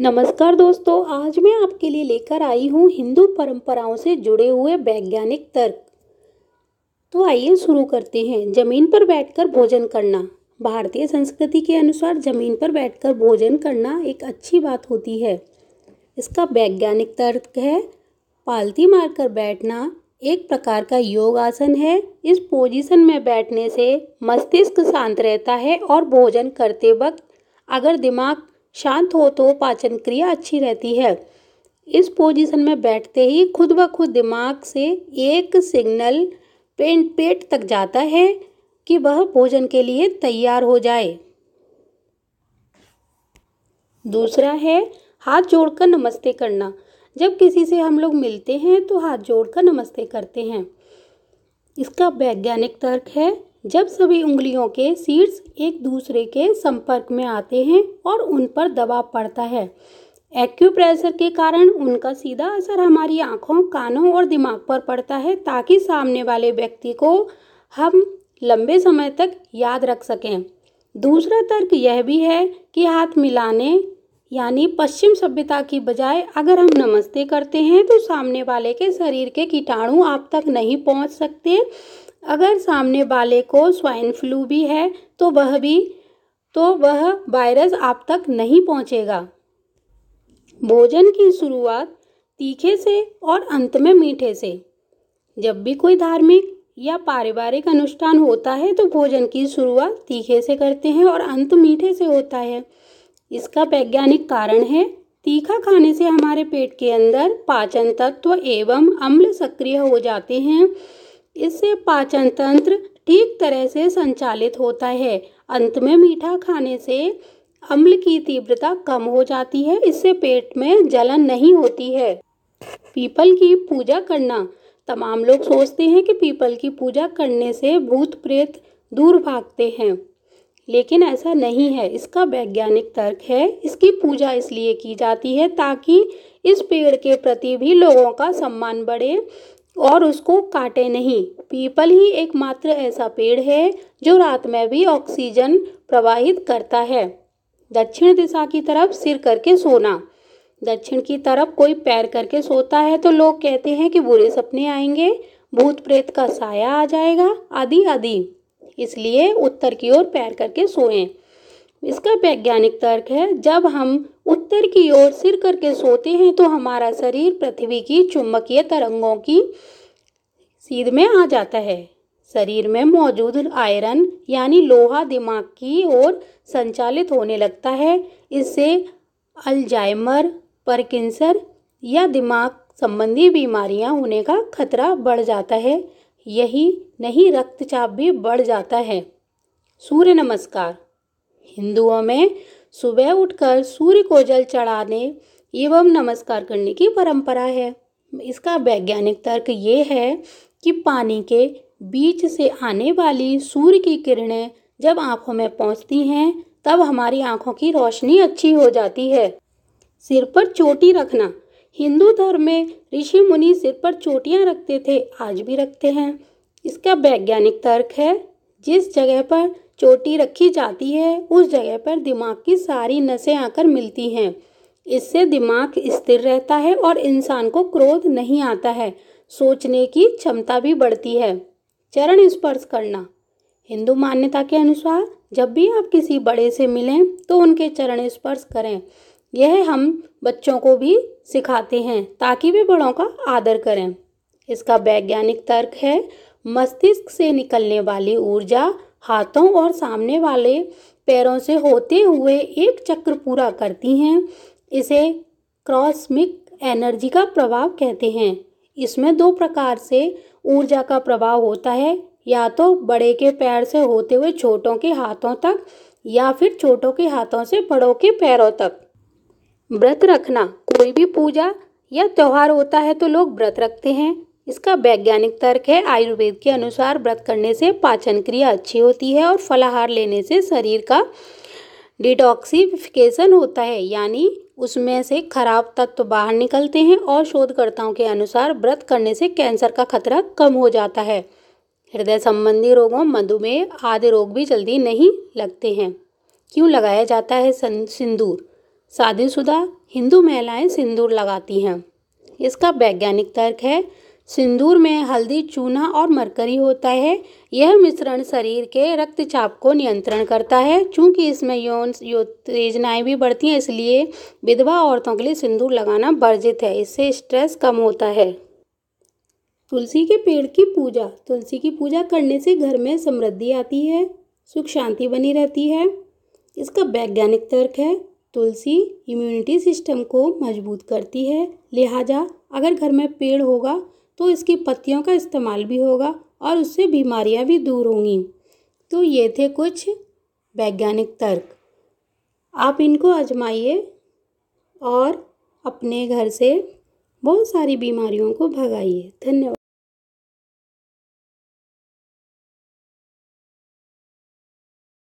नमस्कार दोस्तों आज मैं आपके लिए लेकर आई हूँ हिंदू परंपराओं से जुड़े हुए वैज्ञानिक तर्क तो आइए शुरू करते हैं जमीन पर बैठकर भोजन करना भारतीय संस्कृति के अनुसार जमीन पर बैठकर भोजन करना एक अच्छी बात होती है इसका वैज्ञानिक तर्क है पालती मारकर बैठना एक प्रकार का योग आसन है इस पोजीशन में बैठने से मस्तिष्क शांत रहता है और भोजन करते वक्त अगर दिमाग शांत हो तो पाचन क्रिया अच्छी रहती है इस पोजीशन में बैठते ही खुद ब खुद दिमाग से एक सिग्नल पेट पेट तक जाता है कि वह भोजन के लिए तैयार हो जाए दूसरा है हाथ जोड़कर नमस्ते करना जब किसी से हम लोग मिलते हैं तो हाथ जोड़कर नमस्ते करते हैं इसका वैज्ञानिक तर्क है जब सभी उंगलियों के शीर्ष एक दूसरे के संपर्क में आते हैं और उन पर दबाव पड़ता है एक्यूप्रेशर के कारण उनका सीधा असर हमारी आँखों कानों और दिमाग पर पड़ता है ताकि सामने वाले व्यक्ति को हम लंबे समय तक याद रख सकें दूसरा तर्क यह भी है कि हाथ मिलाने यानी पश्चिम सभ्यता की बजाय अगर हम नमस्ते करते हैं तो सामने वाले के शरीर के कीटाणु आप तक नहीं पहुंच सकते अगर सामने वाले को स्वाइन फ्लू भी है तो वह भी तो वह वायरस आप तक नहीं पहुंचेगा। भोजन की शुरुआत तीखे से और अंत में मीठे से जब भी कोई धार्मिक या पारिवारिक अनुष्ठान होता है तो भोजन की शुरुआत तीखे से करते हैं और अंत मीठे से होता है इसका वैज्ञानिक कारण है तीखा खाने से हमारे पेट के अंदर पाचन तत्व एवं अम्ल सक्रिय हो जाते हैं इससे पाचन तंत्र ठीक तरह से संचालित होता है अंत में मीठा खाने से अम्ल की तीव्रता कम हो जाती है इससे पेट में जलन नहीं होती है पीपल की पूजा करना तमाम लोग सोचते हैं कि पीपल की पूजा करने से भूत प्रेत दूर भागते हैं लेकिन ऐसा नहीं है इसका वैज्ञानिक तर्क है इसकी पूजा इसलिए की जाती है ताकि इस पेड़ के प्रति भी लोगों का सम्मान बढ़े और उसको काटे नहीं पीपल ही एकमात्र ऐसा पेड़ है जो रात में भी ऑक्सीजन प्रवाहित करता है दक्षिण दिशा की तरफ सिर करके सोना दक्षिण की तरफ कोई पैर करके सोता है तो लोग कहते हैं कि बुरे सपने आएंगे भूत प्रेत का साया आ जाएगा आदि आदि इसलिए उत्तर की ओर पैर करके सोएं इसका वैज्ञानिक तर्क है जब हम उत्तर की ओर सिर करके सोते हैं तो हमारा शरीर पृथ्वी की चुंबकीय तरंगों की सीध में आ जाता है शरीर में मौजूद आयरन यानी लोहा दिमाग की ओर संचालित होने लगता है इससे अल्जाइमर परकिंसर या दिमाग संबंधी बीमारियां होने का खतरा बढ़ जाता है यही नहीं रक्तचाप भी बढ़ जाता है सूर्य नमस्कार हिंदुओं में सुबह उठकर सूर्य को जल चढ़ाने एवं नमस्कार करने की परंपरा है इसका वैज्ञानिक तर्क ये है कि पानी के बीच से आने वाली सूर्य की किरणें जब आँखों में पहुँचती हैं तब हमारी आँखों की रोशनी अच्छी हो जाती है सिर पर चोटी रखना हिंदू धर्म में ऋषि मुनि सिर पर चोटियाँ रखते थे आज भी रखते हैं इसका वैज्ञानिक तर्क है जिस जगह पर चोटी रखी जाती है उस जगह पर दिमाग की सारी नसें आकर मिलती हैं इससे दिमाग स्थिर रहता है और इंसान को क्रोध नहीं आता है सोचने की क्षमता भी बढ़ती है चरण स्पर्श करना हिंदू मान्यता के अनुसार जब भी आप किसी बड़े से मिलें तो उनके चरण स्पर्श करें यह हम बच्चों को भी सिखाते हैं ताकि वे बड़ों का आदर करें इसका वैज्ञानिक तर्क है मस्तिष्क से निकलने वाली ऊर्जा हाथों और सामने वाले पैरों से होते हुए एक चक्र पूरा करती हैं इसे क्रॉसमिक एनर्जी का प्रभाव कहते हैं इसमें दो प्रकार से ऊर्जा का प्रभाव होता है या तो बड़े के पैर से होते हुए छोटों के हाथों तक या फिर छोटों के हाथों से बड़ों के पैरों तक व्रत रखना कोई भी पूजा या त्यौहार होता है तो लोग व्रत रखते हैं इसका वैज्ञानिक तर्क है आयुर्वेद के अनुसार व्रत करने से पाचन क्रिया अच्छी होती है और फलाहार लेने से शरीर का डिटॉक्सिफिकेशन होता है यानी उसमें से खराब तत्व तो बाहर निकलते हैं और शोधकर्ताओं के अनुसार व्रत करने से कैंसर का खतरा कम हो जाता है हृदय संबंधी रोगों मधुमेह आदि रोग भी जल्दी नहीं लगते हैं क्यों लगाया जाता है सिंदूर शादीशुदा हिंदू महिलाएं सिंदूर लगाती हैं इसका वैज्ञानिक तर्क है सिंदूर में हल्दी चूना और मरकरी होता है यह मिश्रण शरीर के रक्तचाप को नियंत्रण करता है क्योंकि इसमें यौन उत्तेजनाएँ भी बढ़ती हैं इसलिए विधवा औरतों के लिए सिंदूर लगाना वर्जित है इससे स्ट्रेस कम होता है तुलसी के पेड़ की पूजा तुलसी की पूजा करने से घर में समृद्धि आती है सुख शांति बनी रहती है इसका वैज्ञानिक तर्क है तुलसी इम्यूनिटी सिस्टम को मजबूत करती है लिहाजा अगर घर में पेड़ होगा तो इसकी पत्तियों का इस्तेमाल भी होगा और उससे बीमारियां भी दूर होंगी तो ये थे कुछ वैज्ञानिक तर्क आप इनको आजमाइए और अपने घर से बहुत सारी बीमारियों को भगाइए धन्यवाद